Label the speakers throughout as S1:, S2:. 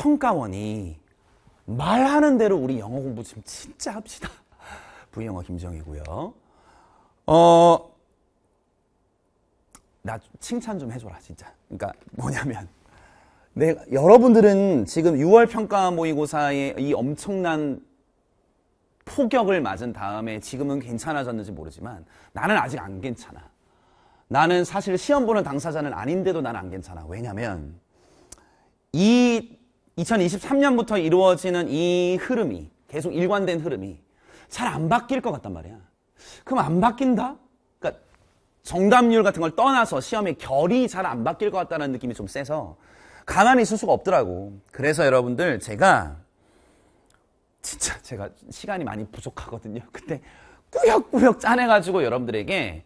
S1: 평가원이 말하는 대로 우리 영어 공부 지금 진짜 합시다. 부영어 김정이고요. 어, 나 칭찬 좀 해줘라, 진짜. 그러니까 뭐냐면, 내 여러분들은 지금 6월 평가 모의고사의 이 엄청난 폭격을 맞은 다음에 지금은 괜찮아졌는지 모르지만 나는 아직 안 괜찮아. 나는 사실 시험 보는 당사자는 아닌데도 난 안 괜찮아. 왜냐면 이 2023년부터 이루어지는 이 흐름이 계속 일관된 흐름이 잘 안 바뀔 것 같단 말이야. 그럼 안 바뀐다? 그러니까 정답률 같은 걸 떠나서 시험의 결이 잘 안 바뀔 것 같다는 느낌이 좀 세서 가만히 있을 수가 없더라고. 그래서 여러분들 제가 진짜 제가 시간이 많이 부족하거든요. 근데 꾸역꾸역 짜내가지고 여러분들에게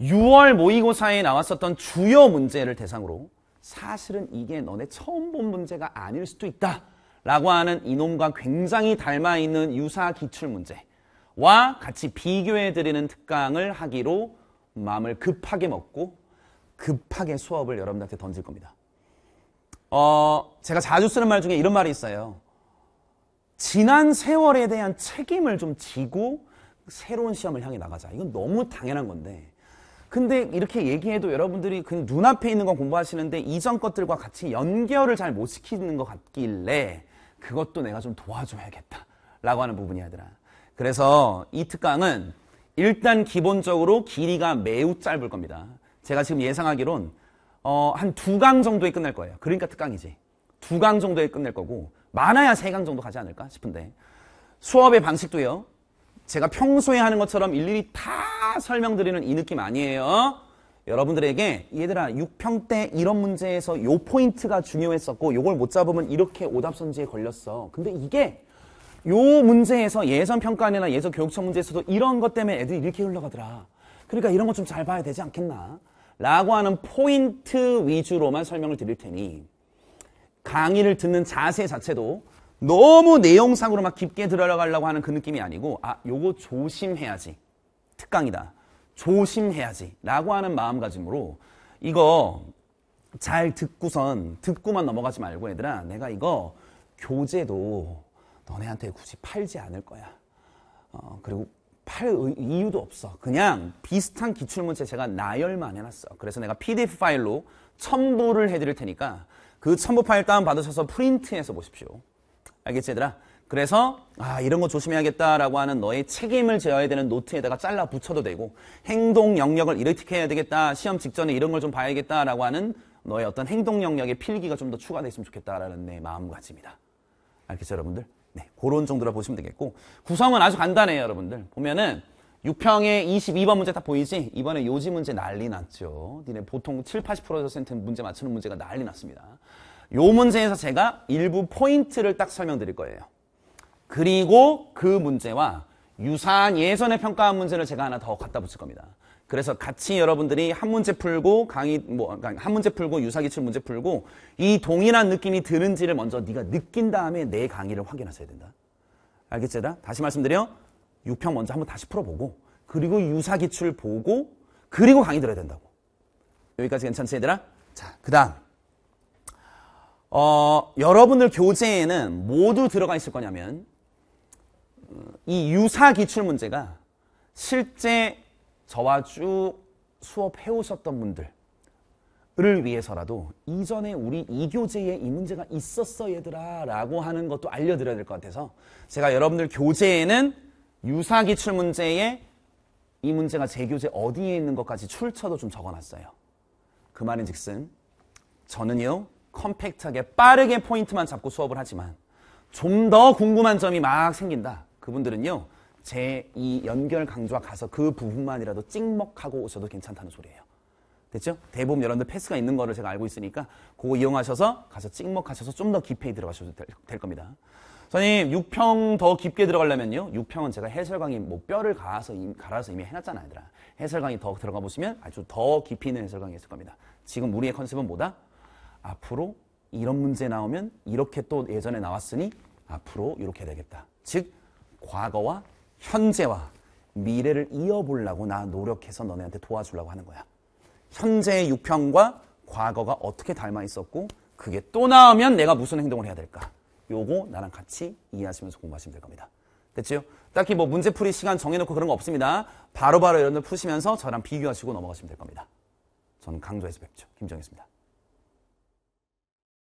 S1: 6월 모의고사에 나왔었던 주요 문제를 대상으로 사실은 이게 너네 처음 본 문제가 아닐 수도 있다. 라고 하는 이놈과 굉장히 닮아있는 유사 기출 문제와 같이 비교해드리는 특강을 하기로 마음을 급하게 먹고 급하게 수업을 여러분들한테 던질 겁니다. 어, 제가 자주 쓰는 말 중에 이런 말이 있어요. 지난 세월에 대한 책임을 좀 지고 새로운 시험을 향해 나가자. 이건 너무 당연한 건데 근데 이렇게 얘기해도 여러분들이 그냥 눈앞에 있는 건 공부하시는데 이전 것들과 같이 연결을 잘 못 시키는 것 같길래 그것도 내가 좀 도와줘야겠다 라고 하는 부분이하더라 그래서 이 특강은 일단 기본적으로 길이가 매우 짧을 겁니다 제가 지금 예상하기론 어, 한 두 강 정도에 끝날 거예요 그러니까 특강이지 두 강 정도에 끝낼 거고 많아야 세 강 정도 가지 않을까 싶은데 수업의 방식도요 제가 평소에 하는 것처럼 일일이 다 설명드리는 이 느낌 아니에요. 여러분들에게 얘들아 6평 때 이런 문제에서 요 포인트가 중요했었고 요걸 못 잡으면 이렇게 오답선지에 걸렸어. 근데 이게 요 문제에서 예선평가안이나 예선교육청 문제에서도 이런 것 때문에 애들이 이렇게 흘러가더라. 그러니까 이런 것 좀 잘 봐야 되지 않겠나. 라고 하는 포인트 위주로만 설명을 드릴 테니 강의를 듣는 자세 자체도 너무 내용상으로 막 깊게 들어가려고 하는 그 느낌이 아니고 아 요거 조심해야지 특강이다 조심해야지 라고 하는 마음가짐으로 이거 잘 듣고선 듣고만 넘어가지 말고 얘들아 내가 이거 교재도 너네한테 굳이 팔지 않을 거야 어, 그리고 팔 이유도 없어 그냥 비슷한 기출문제 제가 나열만 해놨어 그래서 내가 pdf 파일로 첨부를 해드릴 테니까 그 첨부 파일 다운받으셔서 프린트해서 보십시오 알겠지 얘들아? 그래서 아 이런 거 조심해야겠다라고 하는 너의 책임을 져야 되는 노트에다가 잘라 붙여도 되고 행동 영역을 이렇게 해야 되겠다 시험 직전에 이런 걸 좀 봐야겠다라고 하는 너의 어떤 행동 영역의 필기가 좀 더 추가됐으면 좋겠다라는 내 마음가짐이다. 알겠죠 여러분들? 네, 그런 정도로 보시면 되겠고 구성은 아주 간단해요 여러분들. 보면은 6평에 22번 문제 다 보이지? 이번에 요지 문제 난리 났죠. 니네 보통 7, 80% 센트 문제 맞추는 문제가 난리 났습니다. 요 문제에서 제가 일부 포인트를 딱 설명드릴 거예요. 그리고 그 문제와 유사한 예선에 평가한 문제를 제가 하나 더 갖다 붙일 겁니다. 그래서 같이 여러분들이 한 문제 풀고 강의 뭐한 그러니까 문제 풀고 유사 기출 문제 풀고 이 동일한 느낌이 드는지를 먼저 네가 느낀 다음에 내 강의를 확인하셔야 된다. 알겠지라? 다시 말씀드려. 6평 먼저 한번 다시 풀어보고 그리고 유사 기출 보고 그리고 강의 들어야 된다고. 여기까지 괜찮지 얘들아? 자, 그다음 어, 여러분들 교재에는 모두 들어가 있을 거냐면 어, 이 유사 기출문제가 실제 저와 쭉 수업해오셨던 분들을 위해서라도 이전에 우리 이 교재에 이 문제가 있었어 얘들아 라고 하는 것도 알려드려야 될 것 같아서 제가 여러분들 교재에는 유사 기출문제에 이 문제가 제 교재 어디에 있는 것까지 출처도 좀 적어놨어요. 그 말인즉슨 저는요 컴팩트하게 빠르게 포인트만 잡고 수업을 하지만 좀 더 궁금한 점이 막 생긴다. 그분들은요. 제 이 연결 강좌 가서 그 부분만이라도 찍먹하고 오셔도 괜찮다는 소리예요. 됐죠? 대부분 여러분들 패스가 있는 거를 제가 알고 있으니까 그거 이용하셔서 가서 찍먹하셔서 좀 더 깊이 들어가셔도 될, 될 겁니다. 선생님 6평 더 깊게 들어가려면요 6평은 제가 해설 강의 뭐 뼈를 갈아서, 갈아서 이미 해놨잖아요 얘들아 해설 강의 더 들어가 보시면 아주 더 깊이 있는 해설 강의 있을 겁니다 지금 우리의 컨셉은 뭐다? 앞으로 이런 문제 나오면 이렇게 또 예전에 나왔으니 앞으로 이렇게 되겠다. 즉 과거와 현재와 미래를 이어보려고 나 노력해서 너네한테 도와주려고 하는 거야. 현재의 육형과 과거가 어떻게 닮아 있었고 그게 또 나오면 내가 무슨 행동을 해야 될까? 요거 나랑 같이 이해하시면서 공부하시면 될 겁니다. 됐지 딱히 뭐 문제풀이 시간 정해놓고 그런 거 없습니다. 바로바로 바로 여러분들 푸시면서 저랑 비교하시고 넘어가시면 될 겁니다. 저는 강조해서 뵙죠. 김정희입니다.